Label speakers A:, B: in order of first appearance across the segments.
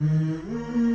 A: Mm-hmm.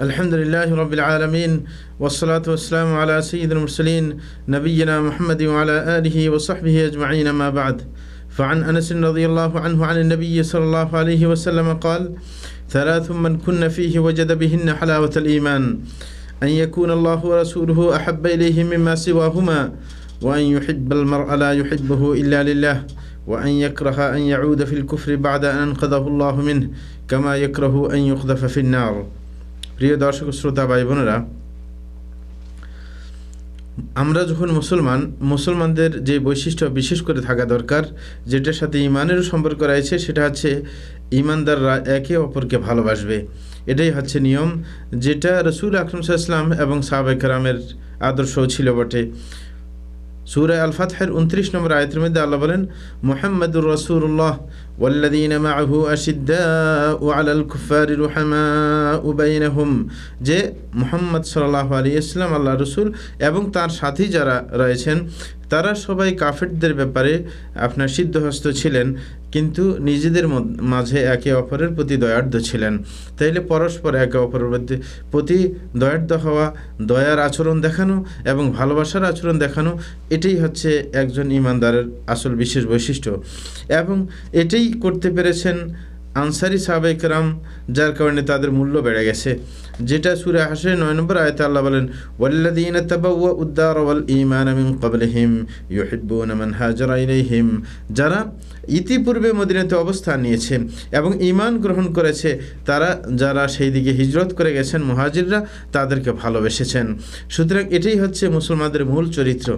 A: الحمد لله رب العالمين والصلاة والسلام على سيد المرسلين نبينا محمد وعلى آله وصحبه أجمعين ما بعد فعن أنس رضي الله عنه عن النبي صلى الله عليه وسلم قال ثلاث من كن فيه وجد بهن حلاوة الإيمان أن يكون الله ورسوله أحب إليه مما سواهما وأن يحب المرء لا يحبه إلا لله وأن يكره أن يعود في الكفر بعد أن أنقذه الله منه كما يكره أن يقذف في النار প্রিয় দর্শক শ্রোতা ভাই বোনেরা আমরা যখন মুসলমান মুসলমানদের যে বৈশিষ্ট্য বিশেষ করে থাকা দরকার যেটার সাথে ইমানেরও সম্পর্ক রয়েছে সেটা হচ্ছে ইমানদাররা একে অপরকে ভালোবাসবে এটাই হচ্ছে নিয়ম যেটা রসুল আকরম ইসলাম এবং সাহাবেকরামের আদর্শ ছিল বটে সুরে আল ফাতহের উনত্রিশ নম্বর আয়তের মধ্যে আল্লাহ বলেন মোহাম্মদুর রসুল্লাহ والذين معه أشداء على الكفار رحماء بينهم যে মুহাম্মদ সাল্লাহ আলী ইসলাম আল্লাহ রসুল এবং তার সাথী যারা রয়েছেন তারা সবাই কাফেরদের ব্যাপারে আপনার সিদ্ধহস্ত ছিলেন কিন্তু নিজেদের মাঝে একে অপরের প্রতি দয়ার্ধ ছিলেন তাইলে পরস্পর একে অপরের প্রতি দয়ার্ধ হওয়া দয়ার আচরণ দেখানো এবং ভালোবাসার আচরণ দেখানো এটাই হচ্ছে একজন ইমানদারের আসল বিশেষ বৈশিষ্ট্য এবং এটাই করতে পেরেছেন আনসারি সাহাবেকরাম যার কারণে তাদের মূল্য বেড়ে গেছে যেটা সুরে হাসে নয় নম্বর আয়তে আল্লাহ বলেন ওয়াল্লাদিন তাবাওয়া উদ্দার ওয়াল ইমান আমিন কবলহিম ইউহিব্বুন মান হাজারা ইলাইহিম যারা ইতিপূর্বে মদিনাতে অবস্থান নিয়েছে এবং ইমান গ্রহণ করেছে তারা যারা সেই দিকে হিজরত করে গেছেন মহাজিররা তাদেরকে ভালোবেসেছেন সুতরাং এটাই হচ্ছে মুসলমানদের মূল চরিত্র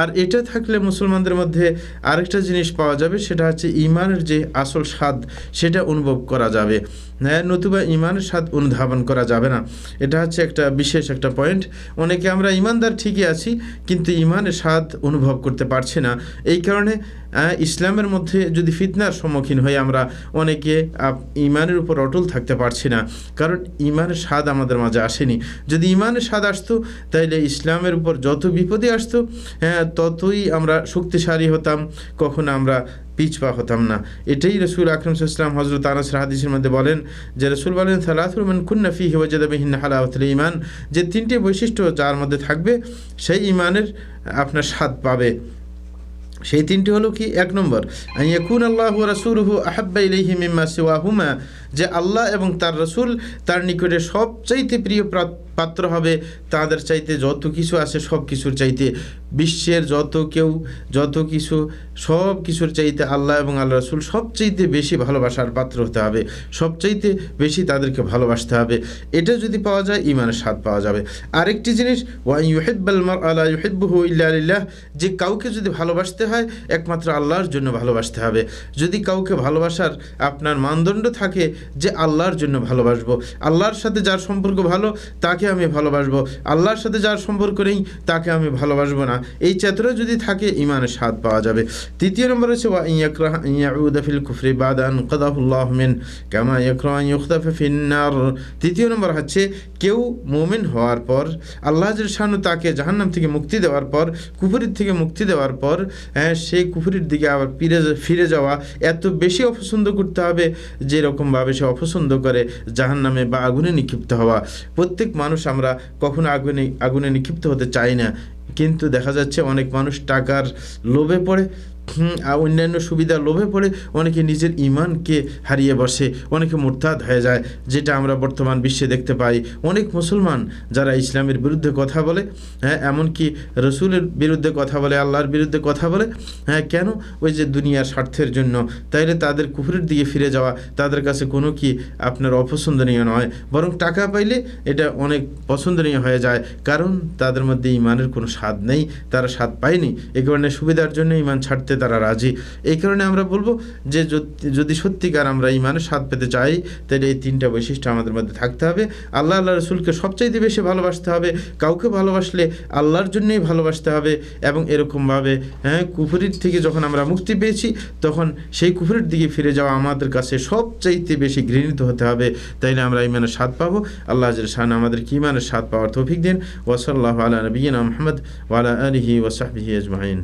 A: আর এটা থাকলে মুসলমানদের মধ্যে আরেকটা জিনিস পাওয়া যাবে সেটা হচ্ছে ইমানের যে আসল স্বাদ সেটা অনুভব করা যাবে হ্যাঁ নতুবা ইমানের স্বাদ অনুধাবন করা যাবে না এটা হচ্ছে একটা বিশেষ একটা পয়েন্ট অনেকে আমরা ইমানদার ঠিকই আছি কিন্তু ইমানের স্বাদ অনুভব করতে পারছি না এই কারণে ইসলামের মধ্যে যদি ফিতনার সম্মুখীন হয়ে আমরা অনেকে ইমানের উপর অটল থাকতে পারছি না কারণ ইমানের স্বাদ আমাদের মাঝে আসেনি যদি ইমানের স্বাদ আসতো তাইলে ইসলামের উপর যত বিপদে আসতো হ্যাঁ ততই আমরা শক্তিশালী হতাম কখনো আমরা পিছপা হতাম না এটাই রসুল আকরম সাল্লাম হজরত আনাস রাহাদিসের মধ্যে বলেন যে রসুল বলেন সালাহুরমান কুন্নাফি হিওয়াজাদাবিহীন হালাউতুল ইমান যে তিনটি বৈশিষ্ট্য যার মধ্যে থাকবে সেই ইমানের আপনার স্বাদ পাবে সেই তিনটি হলো কি এক নম্বর ইয়াকুন আল্লাহ রাসুলহু আহাব্বা ইলাইহি মিম্মা সিওয়াহুমা যে আল্লাহ এবং তার রসুল তার নিকটে সবচাইতে প্রিয় পাত্র হবে তাদের চাইতে যত কিছু আছে সব কিছুর চাইতে বিশ্বের যত কেউ যত কিছু সব কিছুর চাইতে আল্লাহ এবং আল্লাহ রসুল সবচাইতে বেশি ভালোবাসার পাত্র হতে হবে সবচাইতে বেশি তাদেরকে ভালোবাসতে হবে এটা যদি পাওয়া যায় ইমানের স্বাদ পাওয়া যাবে আরেকটি জিনিস ওয়াই ইউহেব্বাল আল্লাহ ইউহেব্বু ইল্লা যে কাউকে যদি ভালোবাসতে হয় হয় একমাত্র আল্লাহর জন্য ভালোবাসতে হবে যদি কাউকে ভালোবাসার আপনার মানদণ্ড থাকে যে আল্লাহর জন্য ভালোবাসবো আল্লাহর সাথে যার সম্পর্ক ভালো তাকে আমি ভালোবাসবো আল্লাহর সাথে যার সম্পর্ক নেই তাকে আমি ভালোবাসবো না এই চেতনা যদি থাকে ইমানের স্বাদ পাওয়া যাবে তৃতীয় নম্বর হচ্ছে ওয়া ইয়াকরাহদাফিল কুফরি বাদান কদাহুল্লাহ মিন কামা ইয়াকরাহদাফে ফিন্নার তৃতীয় নম্বর হচ্ছে কেউ মোমেন হওয়ার পর আল্লাহ জানু তাকে জাহান্নাম থেকে মুক্তি দেওয়ার পর কুফুরির থেকে মুক্তি দেওয়ার পর হ্যাঁ সেই কুফুরির দিকে আবার ফিরে ফিরে যাওয়া এত বেশি অপছন্দ করতে হবে যেরকমভাবে সে অপছন্দ করে জাহান নামে বা আগুনে নিক্ষিপ্ত হওয়া প্রত্যেক মানুষ আমরা কখনো আগুনে আগুনে নিক্ষিপ্ত হতে চাই না কিন্তু দেখা যাচ্ছে অনেক মানুষ টাকার লোভে পড়ে অন্যান্য সুবিধা লোভে পড়ে অনেকে নিজের ইমানকে হারিয়ে বসে অনেকে মোরতাদ হয়ে যায় যেটা আমরা বর্তমান বিশ্বে দেখতে পাই অনেক মুসলমান যারা ইসলামের বিরুদ্ধে কথা বলে হ্যাঁ এমনকি রসুলের বিরুদ্ধে কথা বলে আল্লাহর বিরুদ্ধে কথা বলে হ্যাঁ কেন ওই যে দুনিয়ার স্বার্থের জন্য তাইলে তাদের কুফুরের দিকে ফিরে যাওয়া তাদের কাছে কোনো কি আপনার অপছন্দনীয় নয় বরং টাকা পাইলে এটা অনেক পছন্দনীয় হয়ে যায় কারণ তাদের মধ্যে ইমানের কোনো স্বাদ নেই তারা স্বাদ পায়নি এ কারণে সুবিধার জন্য ইমান ছাড়তে দিতে তারা রাজি এই কারণে আমরা বলবো যে যদি সত্যিকার আমরা ইমানের স্বাদ পেতে চাই তাহলে এই তিনটা বৈশিষ্ট্য আমাদের মধ্যে থাকতে হবে আল্লাহ আল্লাহ রসুলকে সবচাইতে বেশি ভালোবাসতে হবে কাউকে ভালোবাসলে আল্লাহর জন্যই ভালোবাসতে হবে এবং এরকমভাবে হ্যাঁ কুফুরির থেকে যখন আমরা মুক্তি পেয়েছি তখন সেই কুফুরির দিকে ফিরে যাওয়া আমাদের কাছে সবচাইতে বেশি ঘৃণিত হতে হবে তাইলে আমরা ইমানের স্বাদ পাবো আল্লাহ শাহান আমাদের কি ইমানের স্বাদ পাওয়ার তৌফিক দিন ওসল্লাহ আলা নবীন আহমদ ওয়ালা আলহি ওসাহি আজমাইন